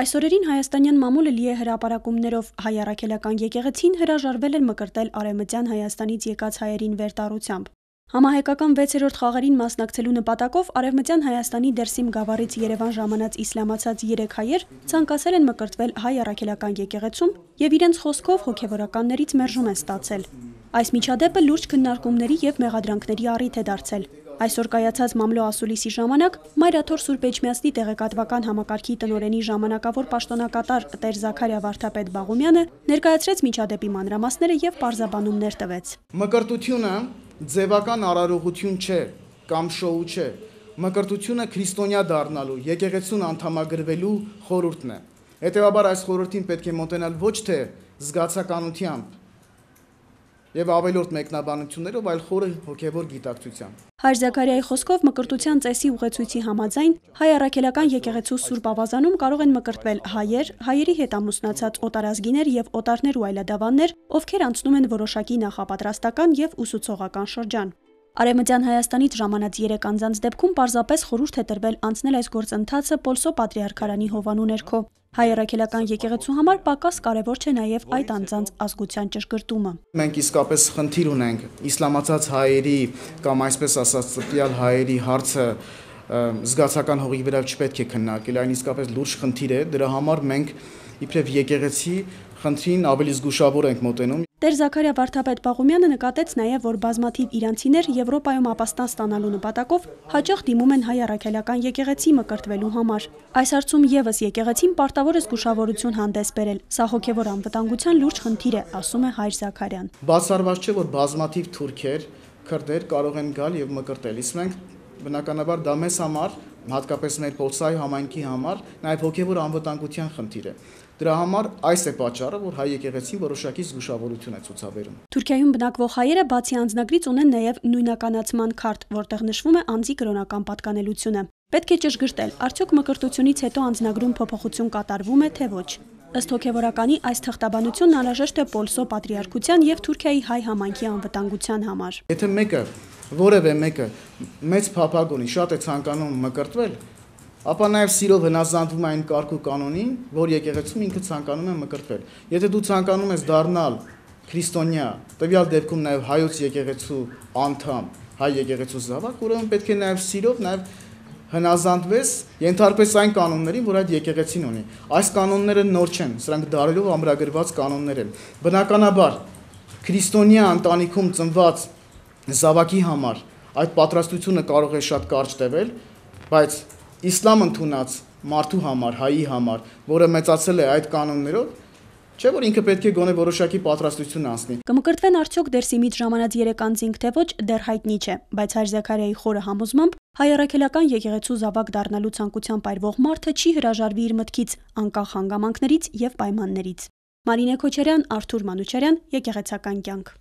Այսօրերին հայաստանյան մամուլը լի է հրաապարակումներով հայ առաքելական եկեղեցին հրաժարվել էր մկրտել արեմտյան Հայաստանից եկած հայերին վերտարությամբ։ Համահայկական 6-րդ խաղերին մասնակցելու նպատակով Արևմտյան Հայաստանի Դերսիմ գավառից Երևան ժամանած իսլամացած 3 հայեր ցանկացել են մկրտվել հայ առաքելական եկեղեցում եւ իրենց խոսքով հոգեվորականներից մերժում են ստացել։ Այս միջադեպը լուրջ քննարկումների եւ մեղադրանքների առիթ է դարձել։ Այսօր կայացած մամլո ասուլիսի ժամանակ Մայրաթոր Սուրբ Էջմիածնի տեղեկատվական համակարգի տնորենի ժամանակավոր պաշտոնակատար Տեր Զաքարիա Վարդապետ Բաղումյանը ներկայացրեց միջադեպի մանրամասները եւ պարզաբանումներ տվեց։ Մկրտությունը ձևական արարողություն չէ կամ շոու չէ։ Մկրտությունը քրիստոնյա դառնալու, եկեղեցուն անդամագրվելու խորհուրդն է։ Հետևաբար այս խորհրդին պետք է մոտենալ ոչ թե զգացականությամբ, եւ ավելորդ մեկնաբանություններով, այլ խորը հոգեվոր գիտակցությամբ։ Հայր Զաքարյայի խոսքով մկրտության ծեսի ուղեցույցի համաձայն հայ առաքելական եկեղեցու Սուրբ Ավազանում կարող են մկրտվել հայեր, հայերի հետ ամուսնացած օտարազգիներ եւ օտարներ ու այլադավաններ, ովքեր անցնում են որոշակի նախապատրաստական եւ ուսուցողական շրջան։ Արեմտյան Հայաստանից ժամանած 3 անձանց դեպքում պարզապես խորհուրդ է տրվել անցնել այս գործընթացը Պոլսո Պատրիարքարանի հովանու ներքո։ Հայերակելական եկեղեցու համար պակաս կարևոր չէ նաև այդ անձանց ազգության ճշգրտումը։ Մենք իսկապես խնդիր ունենք իսլամացած հայերի կամ այսպես ասած ծտիալ հայերի հարցը զգացական հողի վրա չպետք է քննարկել, այն իսկապես լուրջ խնդիր է, դրա համար մենք իբրև եկեղեցի խնդրին ավելի զգուշավոր ենք մոտենում։ Տեր Զաքարիա վարդապետ Պաղումյանը նկատեց նաև, որ բազմաթիվ իրանցիներ Եվրոպայում ապաստան ստանալու նպատակով հաճախ դիմում են հայ առաքելական եկեղեցի մկրտվելու համար։ Այս հարցում եւս եկեղեցին պարտավոր է զգուշավորություն հանդես բերել։ Սա հոգևոր անվտանգության լուրջ խնդիր է, ասում է Հայր Զաքարյան։ Բացառված չէ, որ բազմաթիվ թուրքեր, քրդեր կարող են գալ եւ մկրտել։ Իսկ մենք բնականաբար դա մեզ համար հատկապես մեր Պոլսայի համայնքի համար նաև հոգևոր անվտանգության խնդիր է։ Դրա համար այս է պատճառը, որ հայ եկեղեցին որոշակի զգուշավորություն է ցուցաբերում։ Թուրքիայում բնակվող հայերը բացի անձնագրից ունեն նաև նույնականացման քարտ, որտեղ նշվում է անձի կրոնական պատկանելությունը։ Պետք է ճշգրտել, արդյոք մկրտությունից հետո անձնագրում փոփոխություն կատարվում է, թե ոչ։ Ըստ հոգևորականի այս թղթաբանությունն անհրաժեշտ է Պոլսո Պատրիարքության եւ Թուրքիայի հայ համայնքի անվտանգության համար։ Եթե մեկը, որևէ մեկը մեծ փափագ ունի, շատ է ցանկանում մկրտվել, ապա նաև սիրով հնազանդվում այն կարգ ու կանոնին, որ եկեղեցում ինքը ցանկանում է մկրտվել։ Եթե դու ցանկանում ես դառնալ քրիստոնյա, տվյալ դեպքում նաև հայոց եկեղեցու անդամ, հայ եկեղեցու զավակ, ուրեմն պետք է նաև սիրով, նաև հնազանդվես ենթարկվես այն կանոններին, որ այդ եկեղեցին ունի։ Այս կանոնները նոր չեն, սրանք դարերով ամրագրված կանոններ են։ Բնականաբար քրիստոնյա ընտանիքում ծնված զավակի համար այդ պատրաստությունը կարող է շատ կարճ տևել, բայց իսլամ ընդունած մարդու համար, հայի համար, որը մեծացել է այդ կանոններով, Չէ՞ որ ինքը պետք է գոնե որոշակի պատրաստություն անցնի։ Կմկրտվեն արդյոք դերսի միջ ժամանած 3 անձինք թե ոչ, դեռ հայտնի չէ, բայց Հայր Զաքարյայի խորը համոզմամբ հայ առաքելական եկեղեցու զավակ դառնալու ցանկությամբ այրվող մարդը չի հրաժարվի իր մտքից, անկախ հանգամանքներից եւ պայմաններից։ Մարինե Քոչարյան, Արթուր Մանուչարյան, Եկեղեցական կյանք։